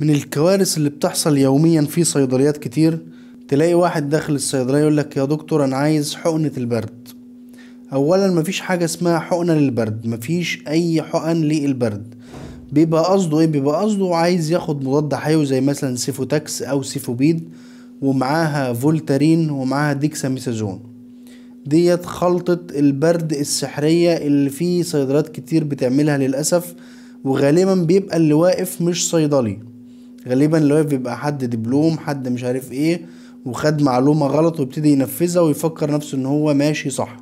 من الكوارث اللي بتحصل يوميا في صيدليات كتير تلاقي واحد داخل الصيدلية يقولك يا دكتور أنا عايز حقنة البرد أولا مفيش حاجة اسمها حقنة للبرد مفيش أي حقن للبرد بيبقى قصده إيه بيبقى قصده عايز ياخد مضاد حيوي زي مثلا سيفوتاكس أو سيفوبيد ومعاها فولتارين ومعاها ديكساميثازون ديت خلطة البرد السحرية اللي في صيدلات كتير بتعملها للأسف وغالبا بيبقى اللي واقف مش صيدلي غالبا لو بيبقى حد دبلوم حد مش عارف ايه وخد معلومة غلط ويبتدي ينفذها ويفكر نفسه ان هو ماشي صح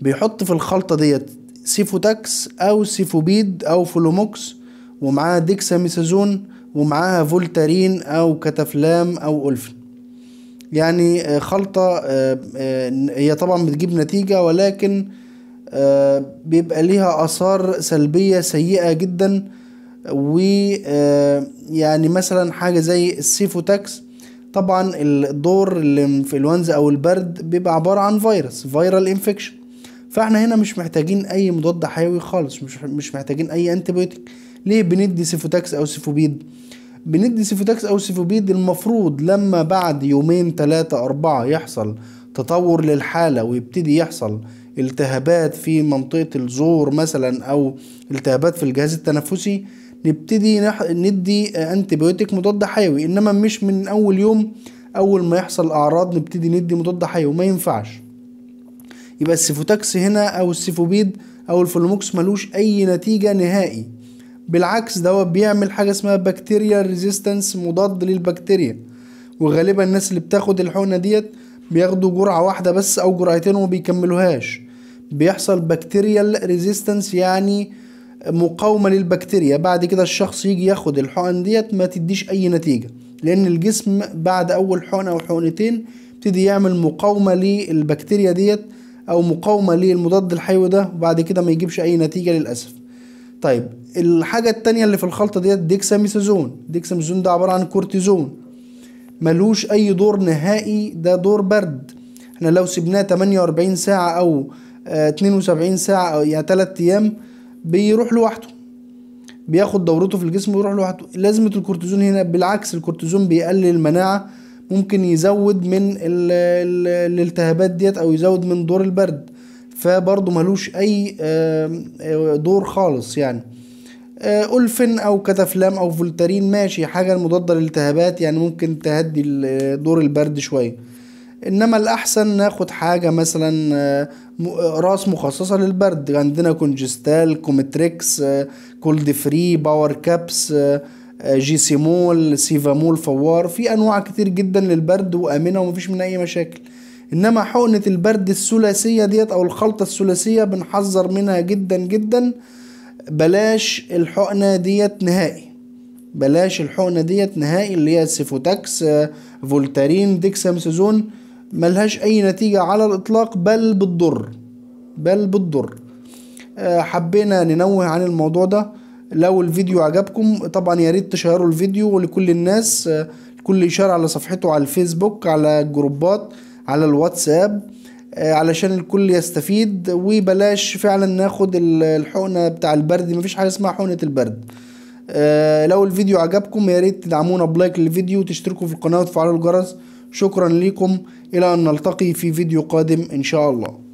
بيحط في الخلطة ديت سيفوتاكس او سيفوبيد او فولوموكس ومعاها ديكساميسازون ومعاها فولتارين او كتافلام او ألفن يعني آه، خلطة آه، آه، هي طبعا بتجيب نتيجة ولكن بيبقى ليها آثار سلبية سيئة جدا ويعني آه، مثلا حاجة زي السيفوتاكس طبعا الدور الانفلونزا او البرد بيبقى عبارة عن فيروس فيرال انفكشن فاحنا هنا مش محتاجين اي مضاد حيوي خالص مش مش محتاجين اي انتيبيوتيك ليه بندي سيفوتاكس او سيفوبيد بندي سيفوتاكس او سيفوبيد المفروض لما بعد يومين تلاتة اربعة يحصل تطور للحالة ويبتدي يحصل التهابات في منطقة الزور مثلا او التهابات في الجهاز التنفسي نبتدي نح... ندي انتيبيوتيك مضاد حيوي انما مش من اول يوم اول ما يحصل اعراض نبتدي ندي مضاد حيوي ما ينفعش يبقى السيفوتاكس هنا او السيفوبيد او الفلوموكس ملوش اي نتيجه نهائي بالعكس دوت بيعمل حاجه اسمها بكتيريا ريزيستنس مضاد للبكتيريا وغالبا الناس اللي بتاخد الحقنه ديت بياخدوا جرعه واحده بس او جرعتين وما بيكملوهاش بيحصل بكتيريال ريزيستنس يعني مقاومه للبكتيريا بعد كده الشخص يجي ياخد الحقن ديت ما تديش اي نتيجه لان الجسم بعد اول حقنه او حقنتين يبتدي يعمل مقاومه للبكتيريا ديت او مقاومه للمضاد الحيوي ده وبعد كده ما يجيبش اي نتيجه للاسف طيب الحاجه التانية اللي في الخلطه ديت ديكساميثازون ديكساميثازون ده عباره عن كورتيزون ملوش اي دور نهائي ده دور برد احنا لو سبناه 48 ساعه او 72 آه، ساعه او يعني 3 ايام بيروح لوحده بياخد دورته في الجسم ويروح لوحده لازمة الكورتيزون هنا بالعكس الكورتيزون بيقلل المناعة ممكن يزود من الـ الـ الالتهابات ديت او يزود من دور البرد فبرضه ملوش اي آه، دور خالص يعني ألفن آه، أو كتافلام أو فولترين ماشي حاجة مضادة للالتهابات يعني ممكن تهدي آه، دور البرد شوية انما الاحسن ناخد حاجه مثلا آه، آه، راس مخصصه للبرد عندنا كونجستال كومتريكس آه، كولد فري باور كابس جي سيمول سيفامول فوار في انواع كتير جدا للبرد وامنه ومفيش منها اي مشاكل انما حقنه البرد الثلاثيه ديت او الخلطه الثلاثيه بنحذر منها جدا جدا بلاش الحقنه ديت نهائي بلاش الحقنه ديت نهائي اللي هي سيفوتاكس فولتارين ديكسامسيزون ملهاش أي نتيجة على الإطلاق بل بتضر بل بتضر آه، حبينا ننوه عن الموضوع ده لو الفيديو عجبكم طبعا يا ريت تشيروا الفيديو لكل الناس آه، كل إشارة على صفحته على الفيسبوك على الجروبات على الواتساب آه، علشان الكل يستفيد وبلاش فعلا ناخد الحقنة بتاع البرد مفيش حاجة اسمها حقنة البرد لو الفيديو عجبكم يا ريت تدعمونا بلايك للفيديو وتشتركوا في القناة وتفعلوا الجرس شكرا لكم إلى أن نلتقي في فيديو قادم إن شاء الله